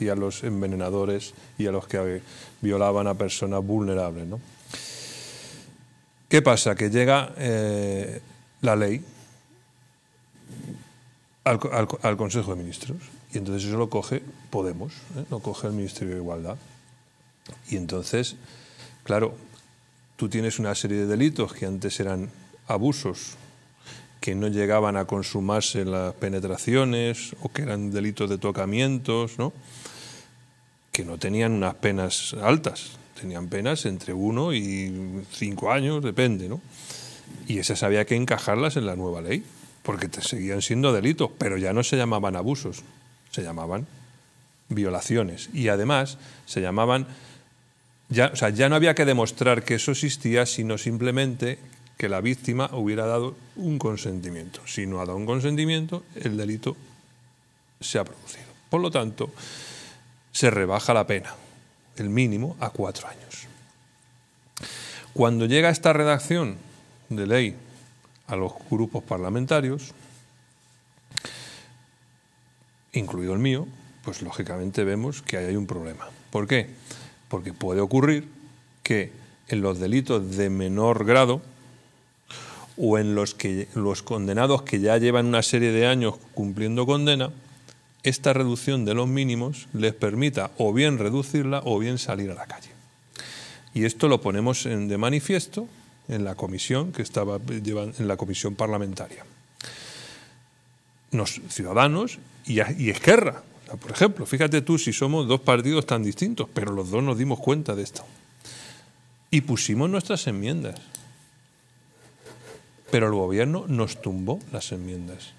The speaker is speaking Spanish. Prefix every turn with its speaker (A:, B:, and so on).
A: y a los envenenadores y a los que violaban a personas vulnerables. ¿no? ¿Qué pasa? Que llega eh, la ley al, Consejo de Ministros y entonces eso lo coge Podemos, ¿eh? lo coge el Ministerio de Igualdad. Y entonces, claro, tú tienes una serie de delitos que antes eran abusos que no llegaban a consumarse las penetraciones o que eran delitos de tocamientos, ¿no? que no tenían unas penas altas, tenían penas entre uno y cinco años, depende, ¿no? Y esas había que encajarlas en la nueva ley, porque seguían siendo delitos, pero ya no se llamaban abusos, se llamaban violaciones. Y además se llamaban, ya, o sea, ya no había que demostrar que eso existía, sino simplemente que la víctima hubiera dado un consentimiento. Si no ha dado un consentimiento, el delito se ha producido. Por lo tanto, se rebaja la pena, el mínimo, a cuatro años. Cuando llega esta redacción de ley a los grupos parlamentarios, incluido el mío, pues lógicamente vemos que ahí hay un problema. ¿Por qué? Porque puede ocurrir que en los delitos de menor grado, o en los, que, los condenados que ya llevan una serie de años cumpliendo condena, esta reducción de los mínimos les permita o bien reducirla o bien salir a la calle. Y esto lo ponemos en, de manifiesto en la comisión que estaba en la comisión parlamentaria. Nos, ciudadanos y, Esquerra, por ejemplo, fíjate tú si somos dos partidos tan distintos, pero los dos nos dimos cuenta de esto. Y pusimos nuestras enmiendas pero el gobierno nos tumbó las enmiendas.